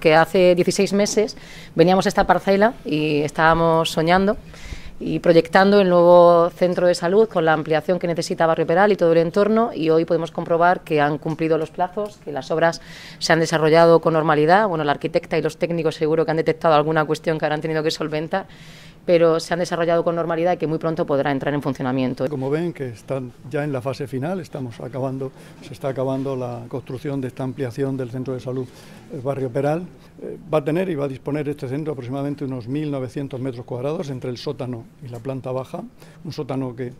que hace 16 meses veníamos a esta parcela y estábamos soñando y proyectando el nuevo centro de salud con la ampliación que necesita Barrio Peral y todo el entorno y hoy podemos comprobar que han cumplido los plazos, que las obras se han desarrollado con normalidad, bueno, la arquitecta y los técnicos seguro que han detectado alguna cuestión que habrán tenido que solventar pero se han desarrollado con normalidad y que muy pronto podrá entrar en funcionamiento. Como ven, que están ya en la fase final, estamos acabando, se está acabando la construcción de esta ampliación del centro de salud eh, Barrio Peral. Eh, va a tener y va a disponer este centro aproximadamente unos 1.900 metros cuadrados entre el sótano y la planta baja, un sótano que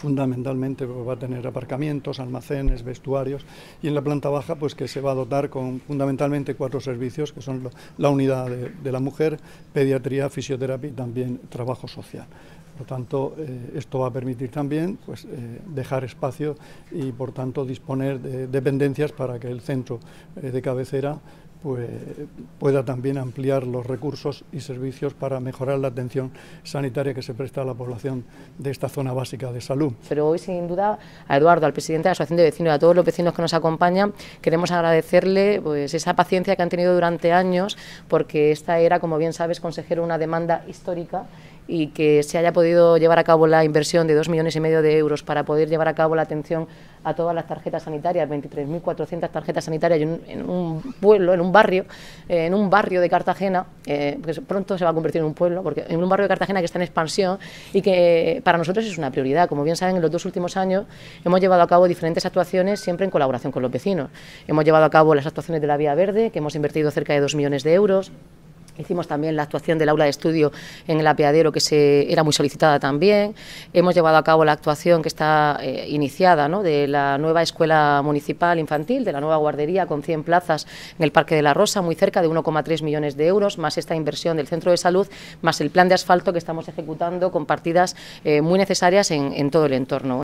fundamentalmente va a tener aparcamientos, almacenes, vestuarios y en la planta baja pues que se va a dotar con fundamentalmente cuatro servicios que son la unidad de, la mujer, pediatría, fisioterapia y también trabajo social. Por tanto, eh, esto va a permitir también pues, eh, dejar espacio y, por tanto, disponer de dependencias para que el centro eh, de cabecera pues pueda también ampliar los recursos y servicios para mejorar la atención sanitaria que se presta a la población de esta zona básica de salud. Pero hoy, sin duda, a Eduardo, al presidente de la Asociación de Vecinos y a todos los vecinos que nos acompañan, queremos agradecerle pues, esa paciencia que han tenido durante años, porque esta era, como bien sabes, consejero, una demanda histórica y que se haya podido llevar a cabo la inversión de dos millones y medio de euros para poder llevar a cabo la atención a todas las tarjetas sanitarias, 23.400 tarjetas sanitarias en, un pueblo, en un barrio, eh, en un barrio de Cartagena, eh, que pronto se va a convertir en un pueblo, porque en un barrio de Cartagena que está en expansión y que eh, para nosotros es una prioridad. Como bien saben, en los dos últimos años hemos llevado a cabo diferentes actuaciones siempre en colaboración con los vecinos. Hemos llevado a cabo las actuaciones de la Vía Verde, que hemos invertido cerca de dos millones de euros. Hicimos también la actuación del aula de estudio en el apeadero, que se, era muy solicitada también. Hemos llevado a cabo la actuación que está eh, iniciada de la nueva escuela municipal infantil, de la nueva guardería con 100 plazas en el Parque de la Rosa, muy cerca de 1,3 millones de euros, más esta inversión del centro de salud, más el plan de asfalto que estamos ejecutando con partidas eh, muy necesarias en todo el entorno.